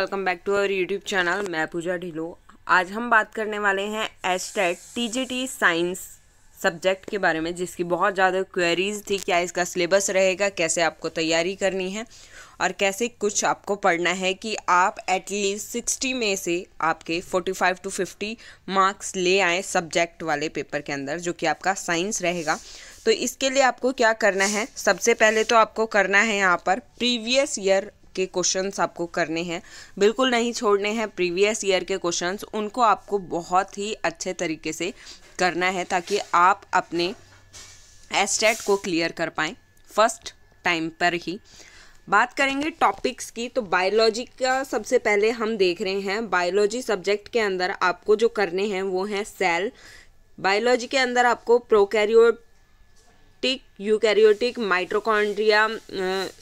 welcome back to our YouTube channel मैं पूजा ढिलो आज हम बात करने वाले हैं H TET T G T science subject के बारे में जिसकी बहुत ज़्यादा क्वेरीज थी क्या इसका सिलेबस रहेगा कैसे आपको तैयारी करनी है और कैसे कुछ आपको पढ़ना है कि आप एटलीस्ट सिक्सटी में से आपके forty five to fifty marks ले आए सब्जेक्ट वाले पेपर के अंदर जो कि आपका साइंस रहेगा तो इसके लिए आपको क्या करना है सबसे पहले तो आपको करना है यहाँ पर प्रीवियस ईयर के क्वेश्चंस आपको करने हैं बिल्कुल नहीं छोड़ने हैं प्रीवियस ईयर के क्वेश्चंस उनको आपको बहुत ही अच्छे तरीके से करना है ताकि आप अपने एस्टेट को क्लियर कर पाएँ फर्स्ट टाइम पर ही बात करेंगे टॉपिक्स की तो बायोलॉजी का सबसे पहले हम देख रहे हैं बायोलॉजी सब्जेक्ट के अंदर आपको जो करने हैं वो हैं सेल बायोलॉजी के अंदर आपको prokaryotic eukaryotic mitochondria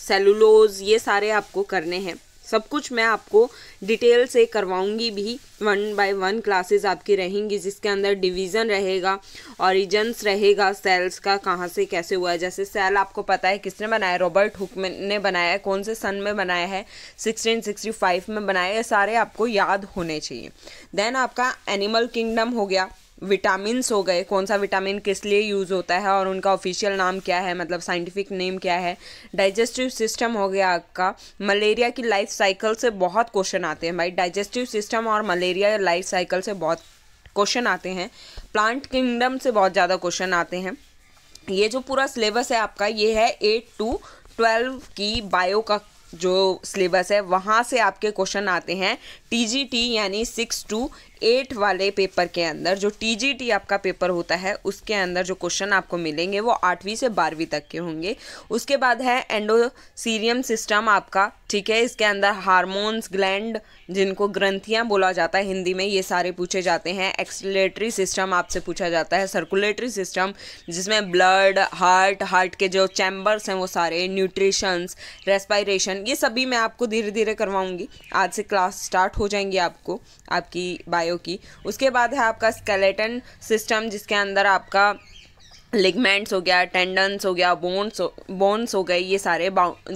cellulose ये सारे आपको करने हैं सब कुछ मैं आपको डिटेल से करवाऊंगी भी वन बाय वन क्लासेस आपकी रहेंगी जिसके अंदर डिवीज़न रहेगा ऑरिजन्स रहेगा सेल्स का कहाँ से कैसे हुआ है जैसे सेल आपको पता है किसने बनाया रॉबर्ट हुक ने बनाया है कौन से सन में बनाया है 1665 में बनाया है सारे आपको याद होने चाहिए देन आपका एनिमल किंगडम हो गया विटामिन्स हो गए कौन सा विटामिन किस लिए यूज़ होता है और उनका ऑफिशियल नाम क्या है मतलब साइंटिफिक नेम क्या है डाइजेस्टिव सिस्टम हो गया आपका मलेरिया की लाइफ साइकिल से बहुत क्वेश्चन आते हैं भाई डाइजेस्टिव सिस्टम और मलेरिया लाइफ साइकिल से बहुत क्वेश्चन आते हैं प्लांट किंगडम से बहुत ज़्यादा क्वेश्चन आते हैं ये जो पूरा सिलेबस है आपका ये है एट टू ट्वेल्व की बायो का जो सिलेबस है वहाँ से आपके क्वेश्चन आते हैं टी यानी सिक्स टू एट वाले पेपर के अंदर जो टीजीटी आपका पेपर होता है उसके अंदर जो क्वेश्चन आपको मिलेंगे वो आठवीं से बारहवीं तक के होंगे उसके बाद है एंडोसीरियम सिस्टम आपका ठीक है इसके अंदर हार्मोन्स ग्लैंड जिनको ग्रंथियाँ बोला जाता है हिंदी में ये सारे पूछे जाते हैं एक्सलेटरी सिस्टम आपसे पूछा जाता है सर्कुलेटरी सिस्टम जिसमें ब्लड हार्ट हार्ट के जो चैम्बर्स हैं वो सारे न्यूट्रिशंस रेस्पायरेशन ये सभी मैं आपको धीरे धीरे करवाऊँगी आज से क्लास स्टार्ट हो जाएंगी आपको आपकी बाय बायो की उसके बाद है आपका स्केलेटन सिस्टम जिसके अंदर आपका लिगमेंट्स हो गया टेंडन्स हो गया बोन्स बोन्स हो गए ये सारे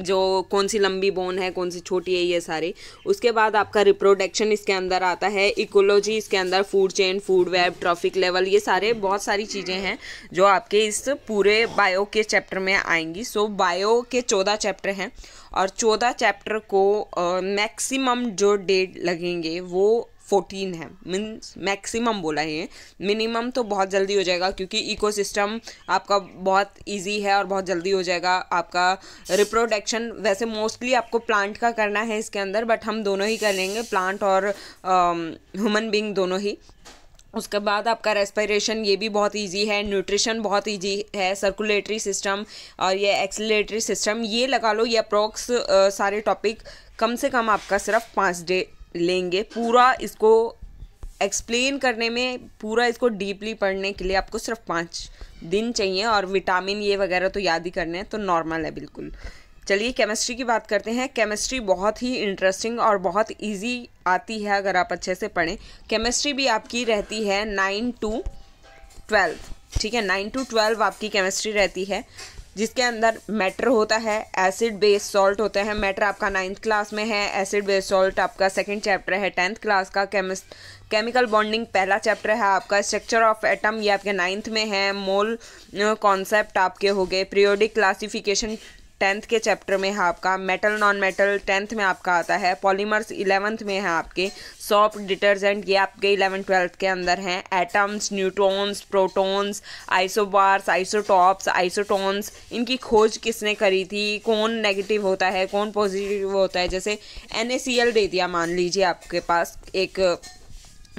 जो कौन सी लंबी बोन है कौन सी छोटी है ये सारे उसके बाद आपका रिप्रोडक्शन इसके अंदर आता है इकोलॉजी इसके अंदर food chain food web trophic level ये सारे बहुत सारी चीज़ें हैं जो आपके इस पूरे बायो के चैप्टर में आएंगी सो so, बायो के चौदह चैप्टर हैं और चौदह चैप्टर को मैक्सिमम जो डेट लगेंगे वो फोर्टीन है मीन्स मैक्सिमम बोला ये मिनिमम तो बहुत जल्दी हो जाएगा क्योंकि इकोसिस्टम आपका बहुत इजी है और बहुत जल्दी हो जाएगा आपका रिप्रोडक्शन वैसे मोस्टली आपको प्लांट का करना है इसके अंदर बट हम दोनों ही कर लेंगे प्लांट और ह्यूमन um, बींग दोनों ही उसके बाद आपका रेस्पिरेशन ये भी बहुत इजी है न्यूट्रिशन बहुत इजी है सर्कुलेटरी सिस्टम और ये एक्सीटरी सिस्टम ये लगा लो ये अप्रोक्स uh, सारे टॉपिक कम से कम आपका सिर्फ पाँच डे लेंगे पूरा इसको एक्सप्लेन करने में पूरा इसको डीपली पढ़ने के लिए आपको सिर्फ पाँच दिन चाहिए और विटामिन ये वगैरह तो याद ही करने हैं तो नॉर्मल है बिल्कुल चलिए केमिस्ट्री की बात करते हैं केमिस्ट्री बहुत ही इंटरेस्टिंग और बहुत इजी आती है अगर आप अच्छे से पढ़ें केमिस्ट्री भी आपकी रहती है नाइन टू ट्वेल्व ठीक है नाइन टू ट्वेल्व आपकी केमिस्ट्री रहती है जिसके अंदर मैटर होता है एसिड बेस सॉल्ट होते हैं मैटर आपका नाइन्थ क्लास में है एसिड बेस सॉल्ट आपका सेकेंड चैप्टर है टेंथ क्लास का केमिस्ट केमिकल बॉन्डिंग पहला चैप्टर है आपका स्ट्रक्चर ऑफ एटम ये आपके नाइन्थ में है मोल कॉन्सेप्ट uh, आपके हो गए पीरियोडिक क्लासिफिकेशन टेंथ के चैप्टर में है आपका मेटल नॉन मेटल टेंथ में आपका आता है पॉलीमर्स इलेवंथ में है आपके सॉप डिटर्जेंट ये आपके इलेवन ट्वेल्थ के अंदर हैं atoms neutrons protons isobars isotopes isotones इनकी खोज किसने करी थी कौन नेगेटिव होता है कौन पॉजिटिव होता है जैसे एन दे दिया मान लीजिए आपके पास एक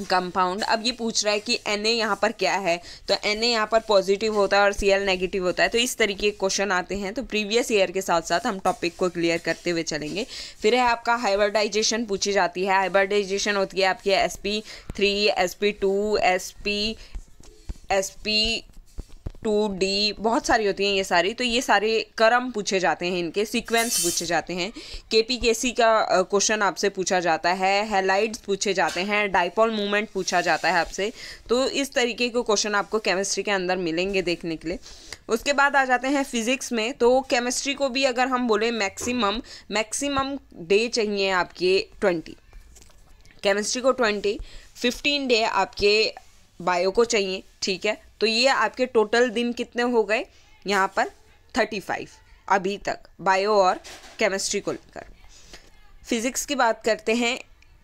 कंपाउंड अब ये पूछ रहा है कि एन ए यहाँ पर क्या है तो एन ए यहाँ पर पॉजिटिव होता है और सी एल नेगेटिव होता है तो इस तरीके के क्वेश्चन आते हैं तो प्रीवियस ईयर के साथ साथ हम टॉपिक को क्लियर करते हुए चलेंगे फिर है आपका हाइबर्डाइजेशन पूछी जाती है हाइबर्डाइजेशन होती है आपकी S P three S P two S P S P two D बहुत सारी होती हैं ये सारी तो ये सारे क्रम पूछे जाते हैं इनके सीक्वेंस पूछे जाते हैं के पी के सी का क्वेश्चन आपसे पूछा जाता है हेलाइड्स पूछे जाते हैं डाइपोल मूवमेंट पूछा जाता है आपसे तो इस तरीके के क्वेश्चन आपको केमिस्ट्री के अंदर मिलेंगे देखने के लिए उसके बाद आ जाते हैं फिज़िक्स में तो केमिस्ट्री को भी अगर हम बोले मैक्सिमम मैक्सिमम डे चाहिए आपके ट्वेंटी केमिस्ट्री को ट्वेंटी फिफ्टीन डे आपके बायो को चाहिए ठीक है तो ये आपके टोटल दिन कितने हो गए यहाँ पर थर्टी फाइव अभी तक बायो और केमिस्ट्री को लेकर फिज़िक्स की बात करते हैं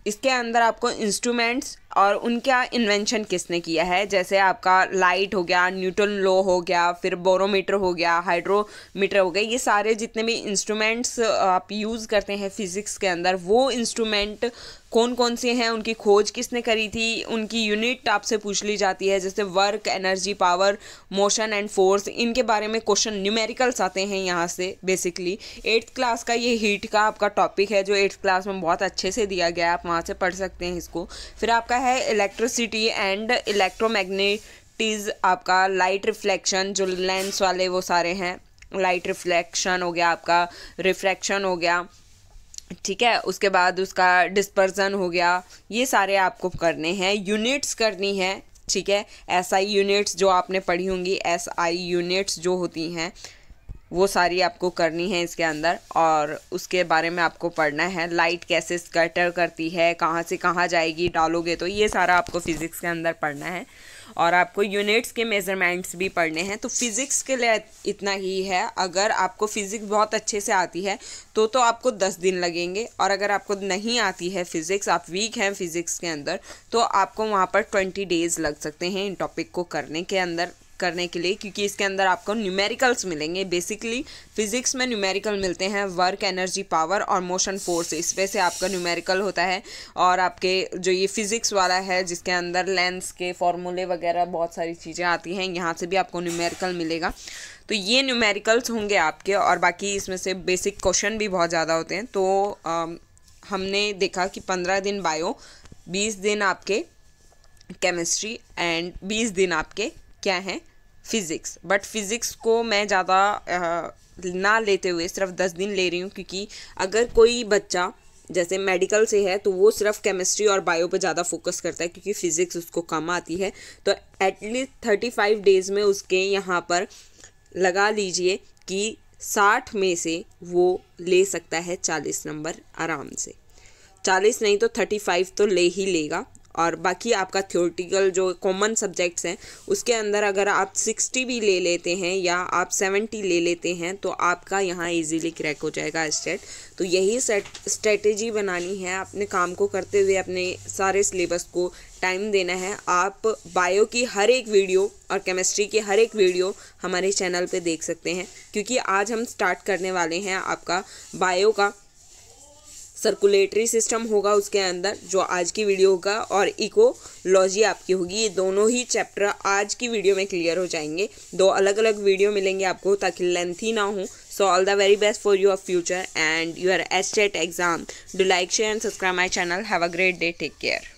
इसके अंदर आपको इंस्ट्रूमेंट्स और उनका इन्वेंशन किसने किया है जैसे आपका लाइट हो गया न्यूटन लो हो गया फिर बोरोमीटर हो गया हाइड्रोमीटर हो गया ये सारे जितने भी इंस्ट्रूमेंट्स आप यूज़ करते हैं फिज़िक्स के अंदर वो इंस्ट्रूमेंट कौन कौन से हैं उनकी खोज किसने करी थी उनकी यूनिट आपसे पूछ ली जाती है जैसे work energy power motion and force इनके बारे में क्वेश्चन न्यूमेरिकल्स आते हैं यहाँ से बेसिकली एट्थ क्लास का ये हीट का आपका टॉपिक है जो एट्थ क्लास में बहुत अच्छे से दिया गया है आप वहाँ से पढ़ सकते हैं इसको फिर आपका है इलेक्ट्रिसिटी एंड इलेक्ट्रोमैग्नेटिज आपका लाइट रिफ्लेक्शन जो लेंस वाले वो सारे हैं लाइट रिफ्लेक्शन हो गया आपका रिफ्रैक्शन हो गया ठीक है उसके बाद उसका डिस्पर्जन हो गया ये सारे आपको करने हैं यूनिट्स करनी है ठीक है एस आई यूनिट्स जो आपने पढ़ी होंगी एस आई यूनिट्स जो होती हैं वो सारी आपको करनी है इसके अंदर और उसके बारे में आपको पढ़ना है लाइट कैसे स्कटर करती है कहाँ से कहाँ जाएगी डालोगे तो ये सारा आपको फिज़िक्स के अंदर पढ़ना है और आपको यूनिट्स के मेज़रमेंट्स भी पढ़ने हैं तो फिज़िक्स के लिए इतना ही है अगर आपको फ़िज़िक्स बहुत अच्छे से आती है तो तो आपको दस दिन लगेंगे और अगर आपको नहीं आती है फ़िज़िक्स आप वीक हैं फ़िज़िक्स के अंदर तो आपको वहाँ पर ट्वेंटी डेज़ लग सकते हैं इन टॉपिक को करने के अंदर करने के लिए क्योंकि इसके अंदर आपको न्यूमेरिकल्स मिलेंगे बेसिकली फिजिक्स में न्यूमेरिकल मिलते हैं वर्क एनर्जी पावर और मोशन फोर्स इस पे से आपका न्यूमेरिकल होता है और आपके जो ये फिजिक्स वाला है जिसके अंदर लेंस के फॉर्मूले वगैरह बहुत सारी चीज़ें आती हैं यहाँ से भी आपको न्यूमेरिकल मिलेगा तो ये न्यूमेरिकल्स होंगे आपके और बाकी इसमें से बेसिक क्वेश्चन भी बहुत ज़्यादा होते हैं तो आ, हमने देखा कि पंद्रह दिन बायो बीस दिन आपके केमिस्ट्री एंड बीस दिन आपके क्या है फिज़िक्स बट फिज़िक्स को मैं ज़्यादा ना लेते हुए सिर्फ दस दिन ले रही हूँ क्योंकि अगर कोई बच्चा जैसे मेडिकल से है तो वो सिर्फ केमिस्ट्री और बायो पे ज़्यादा फोकस करता है क्योंकि फ़िज़िक्स उसको कम आती है तो एटलीस्ट थर्टी फाइव डेज़ में उसके यहाँ पर लगा लीजिए कि साठ में से वो ले सकता है चालीस नंबर आराम से चालीस नहीं तो थर्टी फाइव तो ले ही लेगा और बाकी आपका थ्योरेटिकल जो कॉमन सब्जेक्ट्स हैं उसके अंदर अगर आप सिक्सटी भी ले लेते हैं या आप सेवेंटी ले लेते हैं तो आपका यहाँ ईजिली क्रैक हो जाएगा स्टेट तो यही स्ट्रेटेजी बनानी है अपने काम को करते हुए अपने सारे सिलेबस को टाइम देना है आप बायो की हर एक वीडियो और केमिस्ट्री की हर एक वीडियो हमारे चैनल पे देख सकते हैं क्योंकि आज हम स्टार्ट करने वाले हैं आपका बायो का सर्कुलेटरी सिस्टम होगा उसके अंदर जो आज की वीडियो होगा और इकोलॉजी आपकी होगी ये दोनों ही चैप्टर आज की वीडियो में क्लियर हो जाएंगे दो अलग अलग वीडियो मिलेंगे आपको ताकि लेंथी ना हो so all the very best for your future and your estate exam do like share and subscribe my channel have a great day take care